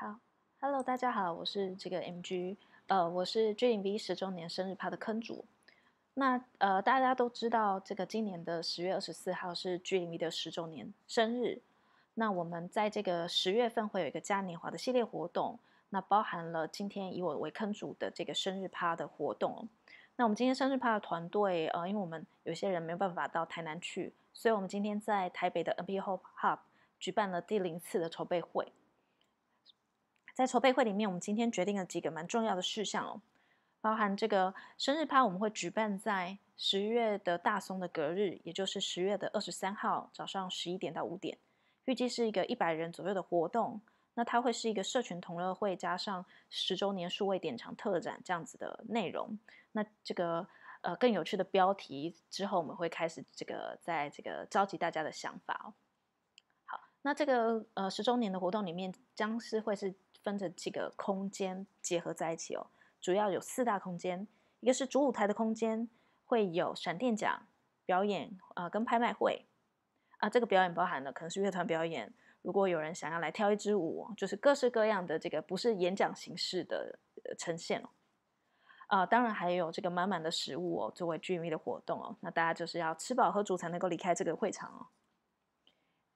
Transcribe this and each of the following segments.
好，Hello，大家好，我是这个 MG，呃，我是 GMB 十周年生日趴的坑主。那呃，大家都知道，这个今年的十月二十四号是 GMB 的十周年生日。那我们在这个十月份会有一个嘉年华的系列活动，那包含了今天以我为坑主的这个生日趴的活动。那我们今天生日趴的团队，呃，因为我们有些人没有办法到台南去，所以我们今天在台北的 NP Hope Hub 举办了第零次的筹备会。在筹备会里面，我们今天决定了几个蛮重要的事项哦，包含这个生日趴，我们会举办在十月的大松的隔日，也就是十月的二十三号早上十一点到五点，预计是一个一百人左右的活动。那它会是一个社群同乐会，加上十周年数位典藏特展这样子的内容。那这个呃更有趣的标题之后，我们会开始这个在这个召集大家的想法哦。好，那这个呃十周年的活动里面，僵尸会是。分着几个空间结合在一起哦，主要有四大空间，一个是主舞台的空间，会有闪电奖表演啊跟拍卖会啊，这个表演包含了可能是乐团表演，如果有人想要来跳一支舞，就是各式各样的这个不是演讲形式的呈现哦，啊，当然还有这个满满的食物哦，作为聚会的活动哦，那大家就是要吃饱喝足才能够离开这个会场哦。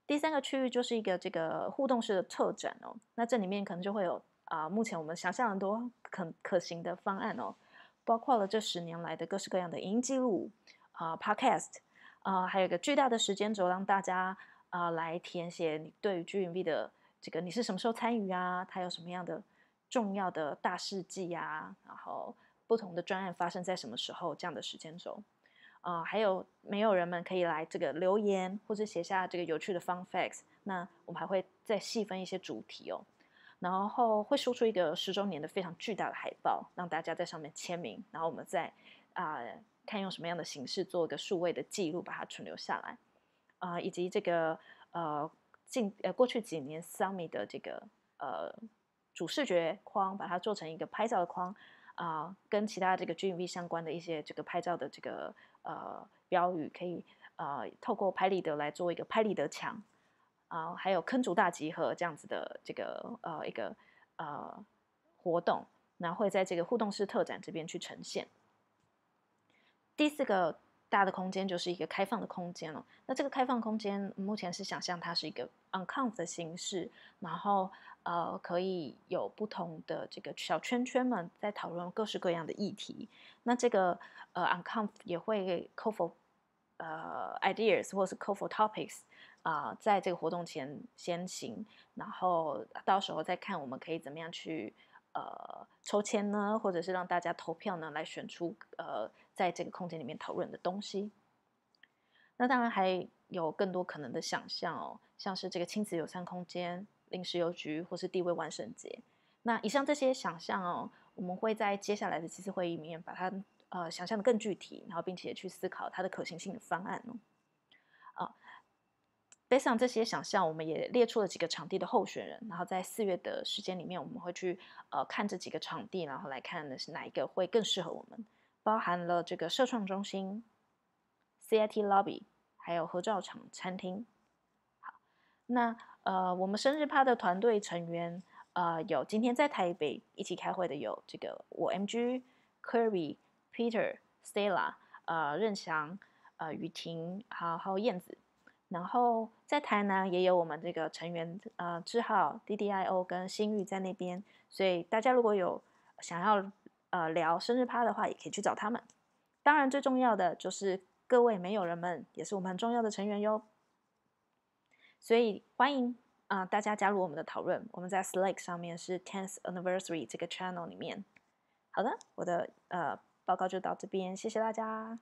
第三个区域就是一个这个互动式的特展哦，那这里面可能就会有啊，目前我们想象很多可可行的方案哦，包括了这十年来的各式各样的影音记录啊，podcast 啊，还有一个巨大的时间轴让大家啊来填写你对于 GMB 的这个你是什么时候参与啊，它有什么样的重要的大事迹啊，然后不同的专案发生在什么时候这样的时间轴。啊，还有没有人们可以来这个留言，或者写下这个有趣的 fun facts？那我们还会再细分一些主题哦，然后会输出一个十周年的非常巨大的海报，让大家在上面签名，然后我们再啊看用什么样的形式做一个数位的记录，把它存留下来啊，以及这个呃近呃过去几年 Sami 的这个呃主视觉框，把它做成一个拍照的框。啊，跟其他这个 g m v 相关的一些这个拍照的这个呃标语，可以呃透过拍立得来做一个拍立得墙啊，还有坑竹大集合这样子的这个呃一个呃活动，那会在这个互动式特展这边去呈现。第四个。大的空间就是一个开放的空间了。那这个开放空间目前是想象它是一个 unconf 的形式，然后呃可以有不同的这个小圈圈们在讨论各式各样的议题。那这个呃 unconf 也会 c a l l f o r 呃 ideas 或是 c a l l f o r topics 啊，在这个活动前先行，然后到时候再看我们可以怎么样去呃抽签呢，或者是让大家投票呢来选出呃。在这个空间里面讨论的东西，那当然还有更多可能的想象哦，像是这个亲子友善空间、临时邮局或是地位万圣节。那以上这些想象哦，我们会在接下来的几次会议里面把它呃想象的更具体，然后并且去思考它的可行性的方案哦。啊，Based on 这些想象，我们也列出了几个场地的候选人，然后在四月的时间里面，我们会去呃看这几个场地，然后来看的是哪一个会更适合我们。包含了这个社创中心，CIT Lobby，还有合照厂、餐厅。好，那呃，我们生日趴的团队成员呃，有今天在台北一起开会的有这个我 m g k i r r y p e t e r s t e l l a 呃，任翔，呃，雨婷，好，还有燕子。然后在台南也有我们这个成员呃，志浩，D D I O 跟新玉在那边，所以大家如果有想要。呃，聊生日趴的话，也可以去找他们。当然，最重要的就是各位没有人们，也是我们很重要的成员哟。所以欢迎啊，大家加入我们的讨论。我们在 Slack 上面是 Tenth Anniversary 这个 Channel 里面。好的，我的呃报告就到这边，谢谢大家。